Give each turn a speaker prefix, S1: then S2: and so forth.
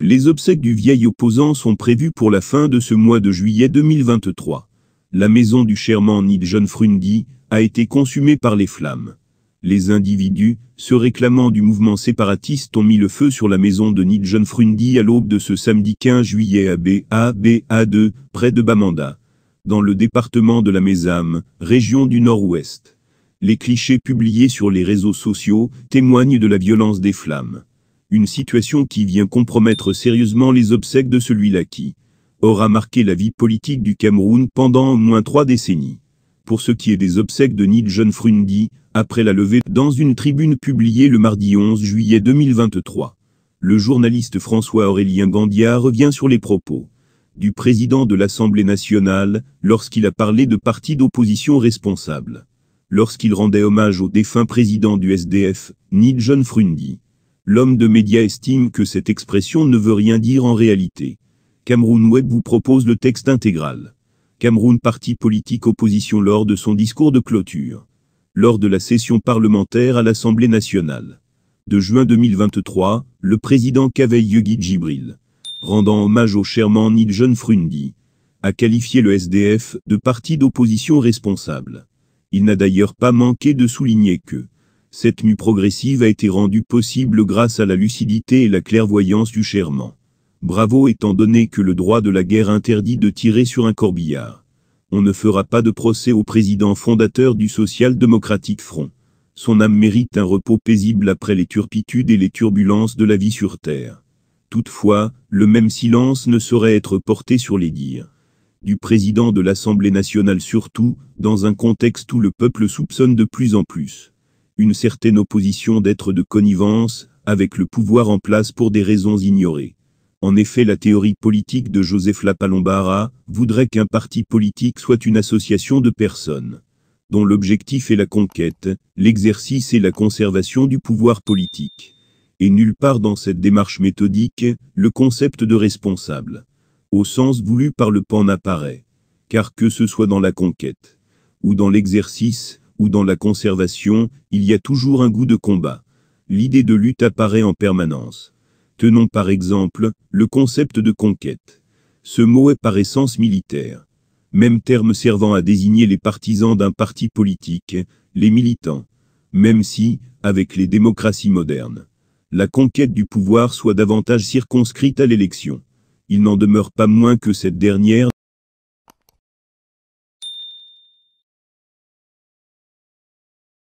S1: Les obsèques du vieil opposant sont prévues pour la fin de ce mois de juillet 2023. La maison du chairman John Frundi a été consumée par les flammes. Les individus, se réclamant du mouvement séparatiste, ont mis le feu sur la maison de John Frundi à l'aube de ce samedi 15 juillet à BABA2, près de Bamanda, dans le département de la Mésame, région du Nord-Ouest. Les clichés publiés sur les réseaux sociaux témoignent de la violence des flammes une situation qui vient compromettre sérieusement les obsèques de celui-là qui aura marqué la vie politique du Cameroun pendant au moins trois décennies. Pour ce qui est des obsèques de Neil John Frundi, après la levée dans une tribune publiée le mardi 11 juillet 2023, le journaliste François-Aurélien Gandia revient sur les propos du président de l'Assemblée nationale lorsqu'il a parlé de partis d'opposition responsables. Lorsqu'il rendait hommage au défunt président du SDF, Neil John Frundi, L'homme de médias estime que cette expression ne veut rien dire en réalité. Cameroun Web vous propose le texte intégral. Cameroun Parti politique opposition lors de son discours de clôture. Lors de la session parlementaire à l'Assemblée nationale de juin 2023, le président Kavei Yogi Djibril, rendant hommage au chairman Nidjon Frundi, a qualifié le SDF de parti d'opposition responsable. Il n'a d'ailleurs pas manqué de souligner que cette mue progressive a été rendue possible grâce à la lucidité et la clairvoyance du Cherman. Bravo étant donné que le droit de la guerre interdit de tirer sur un corbillard. On ne fera pas de procès au président fondateur du social-démocratique front. Son âme mérite un repos paisible après les turpitudes et les turbulences de la vie sur Terre. Toutefois, le même silence ne saurait être porté sur les dires du président de l'Assemblée nationale surtout, dans un contexte où le peuple soupçonne de plus en plus une certaine opposition d'êtres de connivence avec le pouvoir en place pour des raisons ignorées. En effet, la théorie politique de Joseph Lapalombara voudrait qu'un parti politique soit une association de personnes dont l'objectif est la conquête, l'exercice et la conservation du pouvoir politique. Et nulle part dans cette démarche méthodique, le concept de responsable, au sens voulu par le pan n'apparaît, car que ce soit dans la conquête ou dans l'exercice, ou dans la conservation, il y a toujours un goût de combat. L'idée de lutte apparaît en permanence. Tenons par exemple, le concept de conquête. Ce mot est par essence militaire. Même terme servant à désigner les partisans d'un parti politique, les militants. Même si, avec les démocraties modernes, la conquête du pouvoir soit davantage circonscrite à l'élection. Il n'en demeure pas moins que cette dernière